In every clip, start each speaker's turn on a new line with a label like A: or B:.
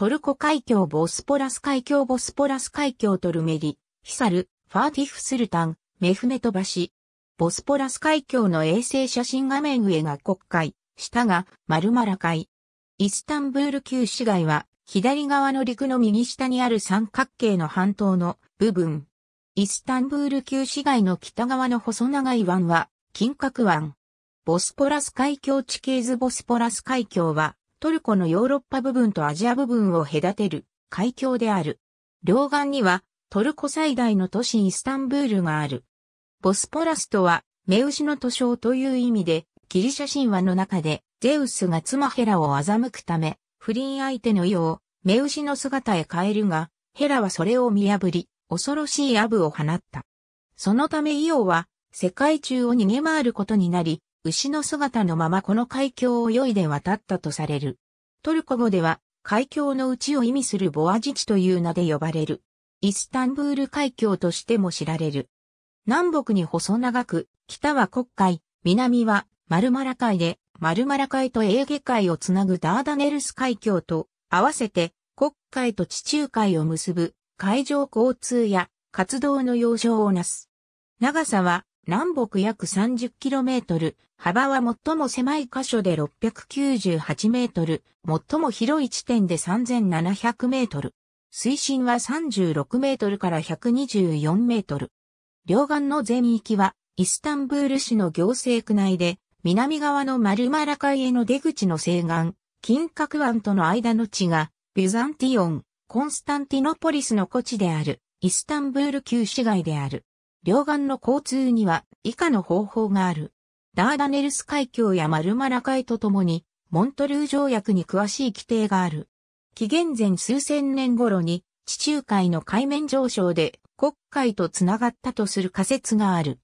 A: トルコ海峡ボスポラス海峡ボスポラス海峡トルメリ、ヒサル、ファーティフスルタン、メフメト橋。ボスポラス海峡の衛星写真画面上が国海、下がマルマラ海。イスタンブール旧市街は左側の陸の右下にある三角形の半島の部分。イスタンブール旧市街の北側の細長い湾は金閣湾。ボスポラス海峡地形図ボスポラス海峡はトルコのヨーロッパ部分とアジア部分を隔てる海峡である。両岸にはトルコ最大の都市イスタンブールがある。ボスポラスとは、目牛の都称という意味で、ギリシャ神話の中で、ゼウスが妻ヘラを欺くため、不倫相手の世を、目牛の姿へ変えるが、ヘラはそれを見破り、恐ろしいアブを放った。そのためイオは、世界中を逃げ回ることになり、牛の姿のままこの海峡を泳いで渡ったとされる。トルコ語では、海峡の内を意味するボアジチという名で呼ばれる。イスタンブール海峡としても知られる。南北に細長く、北は黒海、南はマルマラ海で、マルマラ海とエーゲ海をつなぐダーダネルス海峡と、合わせて黒海と地中海を結ぶ海上交通や活動の要衝をなす。長さは南北約 30km、幅は最も狭い箇所で 698m、最も広い地点で 3700m。水深は36メートルから124メートル。両岸の全域はイスタンブール市の行政区内で、南側のマルマラ海への出口の西岸、金閣湾との間の地が、ビュザンティオン、コンスタンティノポリスの古地である、イスタンブール旧市街である。両岸の交通には以下の方法がある。ダーダネルス海峡やマルマラ海とともに、モントルー条約に詳しい規定がある。紀元前数千年頃に、地中海の海面上昇で黒海とつながったとする仮説がある。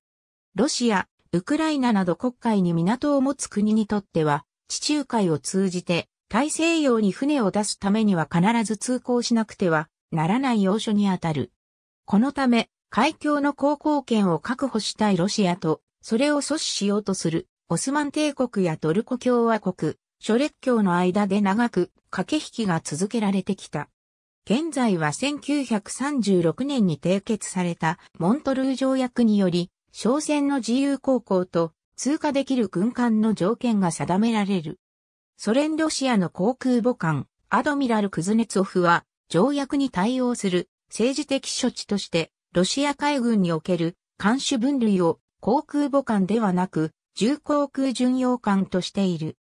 A: ロシア、ウクライナなど黒海に港を持つ国にとっては、地中海を通じて大西洋に船を出すためには必ず通行しなくてはならない要所にあたる。このため、海峡の航行権を確保したいロシアと、それを阻止しようとする、オスマン帝国やトルコ共和国、諸列強の間で長く駆け引きが続けられてきた。現在は1936年に締結されたモントルー条約により、商船の自由航行と通過できる軍艦の条件が定められる。ソ連ロシアの航空母艦、アドミラル・クズネツオフは、条約に対応する政治的処置として、ロシア海軍における艦種分類を航空母艦ではなく、重航空巡洋艦としている。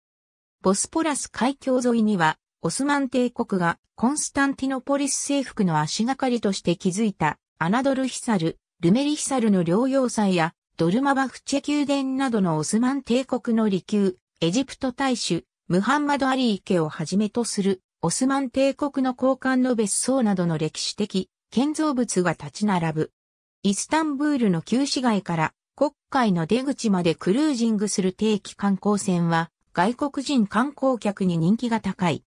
A: ボスポラス海峡沿いには、オスマン帝国がコンスタンティノポリス征服の足がかりとして築いた、アナドルヒサル、ルメリヒサルの療養祭や、ドルマバフチェ宮殿などのオスマン帝国の離宮、エジプト大使、ムハンマド・アリー家をはじめとする、オスマン帝国の交換の別荘などの歴史的建造物が立ち並ぶ。イスタンブールの旧市街から国会の出口までクルージングする定期観光船は外国人観光客に人気が高い。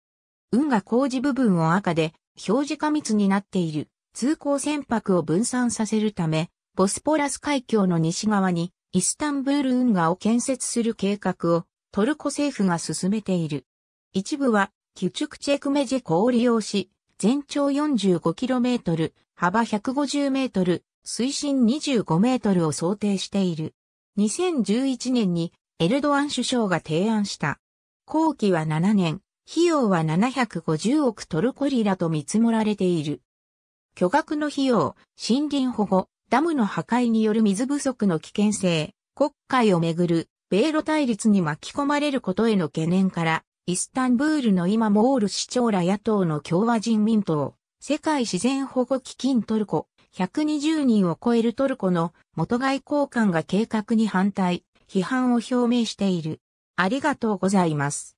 A: 運河工事部分を赤で表示過密になっている通行船舶を分散させるため、ボスポラス海峡の西側にイスタンブール運河を建設する計画をトルコ政府が進めている。一部はキュチュクチェクメジェコを利用し、全長 45km、幅 150m、水深 25m を想定している。2011年にエルドアン首相が提案した。工期は7年、費用は750億トルコリラと見積もられている。巨額の費用、森林保護、ダムの破壊による水不足の危険性、国会をめぐる米露対立に巻き込まれることへの懸念から、イスタンブールの今もオール市長ら野党の共和人民党、世界自然保護基金トルコ、120人を超えるトルコの元外交官が計画に反対、批判を表明している。ありがとうございます。